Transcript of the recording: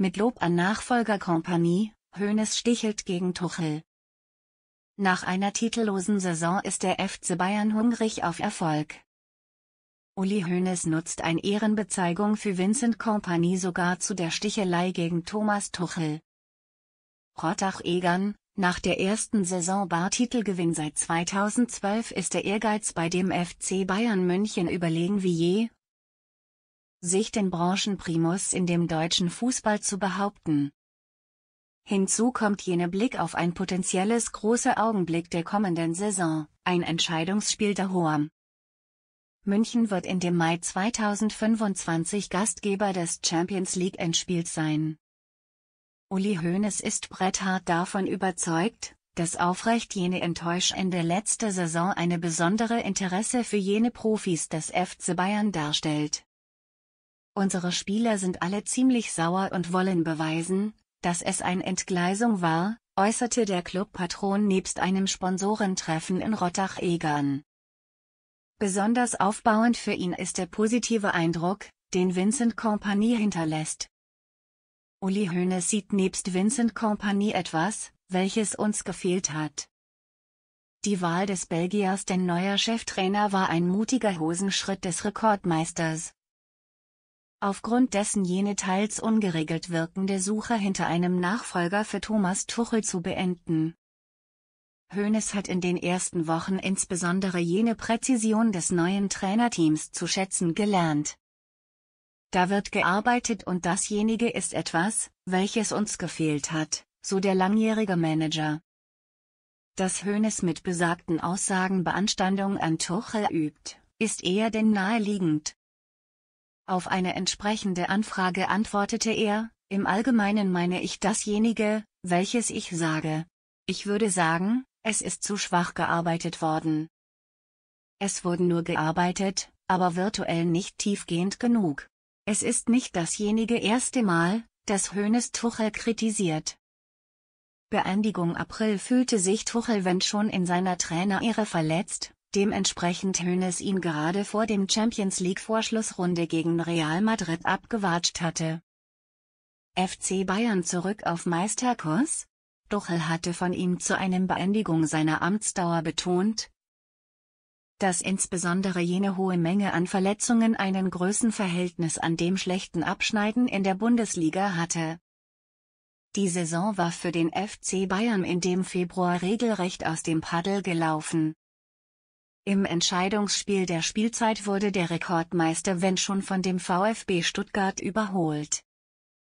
Mit Lob an Nachfolger Kompanie, Hoeneß stichelt gegen Tuchel. Nach einer titellosen Saison ist der FC Bayern hungrig auf Erfolg. Uli Hoeneß nutzt ein Ehrenbezeigung für Vincent Kompanie sogar zu der Stichelei gegen Thomas Tuchel. Rottach-Egern, nach der ersten Saison Bar-Titelgewinn seit 2012 ist der Ehrgeiz bei dem FC Bayern München überlegen wie je, sich den Branchenprimus in dem deutschen Fußball zu behaupten. Hinzu kommt jener Blick auf ein potenzielles großer Augenblick der kommenden Saison, ein Entscheidungsspiel der Hoam. München wird in dem Mai 2025 Gastgeber des Champions League Endspiels sein. Uli Hoeneß ist bretthart davon überzeugt, dass aufrecht jene enttäuschende letzte Saison eine besondere Interesse für jene Profis des FC Bayern darstellt. Unsere Spieler sind alle ziemlich sauer und wollen beweisen, dass es eine Entgleisung war, äußerte der Clubpatron nebst einem Sponsorentreffen in Rottach-Egern. Besonders aufbauend für ihn ist der positive Eindruck, den Vincent Company hinterlässt. Uli Hoeneß sieht nebst Vincent Company etwas, welches uns gefehlt hat. Die Wahl des Belgiers denn neuer Cheftrainer war ein mutiger Hosenschritt des Rekordmeisters aufgrund dessen jene teils ungeregelt wirkende Suche hinter einem Nachfolger für Thomas Tuchel zu beenden. Hoeneß hat in den ersten Wochen insbesondere jene Präzision des neuen Trainerteams zu schätzen gelernt. Da wird gearbeitet und dasjenige ist etwas, welches uns gefehlt hat, so der langjährige Manager. Dass Hoeneß mit besagten Aussagen Beanstandung an Tuchel übt, ist eher denn naheliegend, auf eine entsprechende Anfrage antwortete er, im Allgemeinen meine ich dasjenige, welches ich sage. Ich würde sagen, es ist zu schwach gearbeitet worden. Es wurde nur gearbeitet, aber virtuell nicht tiefgehend genug. Es ist nicht dasjenige erste Mal, dass Hönes Tuchel kritisiert. Beendigung April fühlte sich Tuchel wenn schon in seiner Trainerehre verletzt, dementsprechend Hoeneß ihn gerade vor dem Champions League-Vorschlussrunde gegen Real Madrid abgewatscht hatte. FC Bayern zurück auf Meisterkurs? Duchel hatte von ihm zu einem Beendigung seiner Amtsdauer betont, dass insbesondere jene hohe Menge an Verletzungen einen Größenverhältnis an dem schlechten Abschneiden in der Bundesliga hatte. Die Saison war für den FC Bayern in dem Februar regelrecht aus dem Paddel gelaufen. Im Entscheidungsspiel der Spielzeit wurde der Rekordmeister wenn schon von dem VfB Stuttgart überholt